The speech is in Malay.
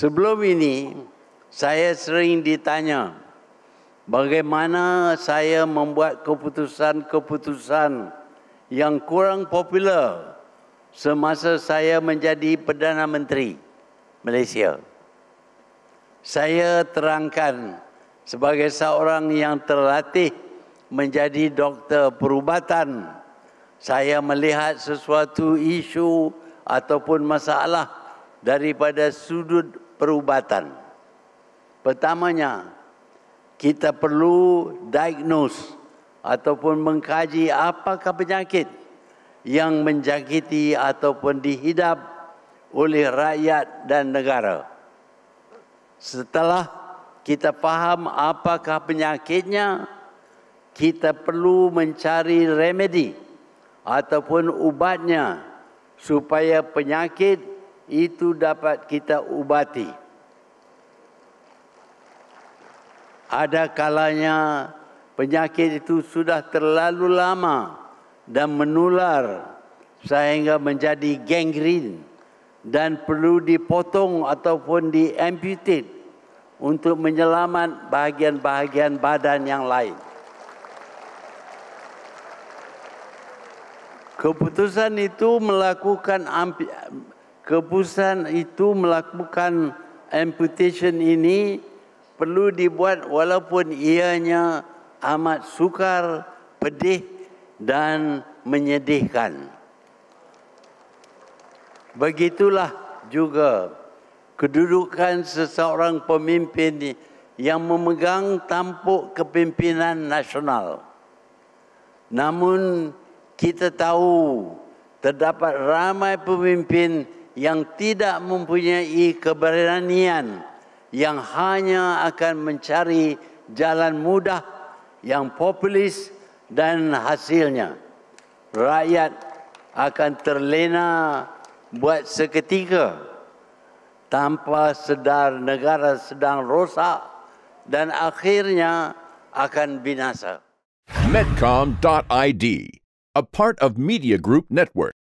Sebelum ini saya sering ditanya bagaimana saya membuat keputusan-keputusan yang kurang popular semasa saya menjadi Perdana Menteri Malaysia. Saya terangkan sebagai seorang yang terlatih menjadi doktor perubatan, saya melihat sesuatu isu ataupun masalah daripada sudut perubatan. Pertamanya, kita perlu diagnose ataupun mengkaji apakah penyakit yang menjangkiti ataupun dihidap oleh rakyat dan negara. Setelah kita faham apakah penyakitnya, kita perlu mencari remedi ataupun ubatnya supaya penyakit itu dapat kita ubati. Ada kalanya penyakit itu sudah terlalu lama dan menular sehingga menjadi gangren dan perlu dipotong ataupun diamputate untuk menyelamat bahagian-bahagian badan yang lain. Keputusan itu melakukan amputasi keputusan itu melakukan amputation ini perlu dibuat walaupun ianya amat sukar, pedih dan menyedihkan. Begitulah juga kedudukan seseorang pemimpin yang memegang tampuk kepimpinan nasional. Namun kita tahu terdapat ramai pemimpin yang tidak mempunyai keberanian yang hanya akan mencari jalan mudah yang populis dan hasilnya rakyat akan terlena buat seketika tanpa sedar negara sedang rosak dan akhirnya akan binasa medcom.id a part of media group network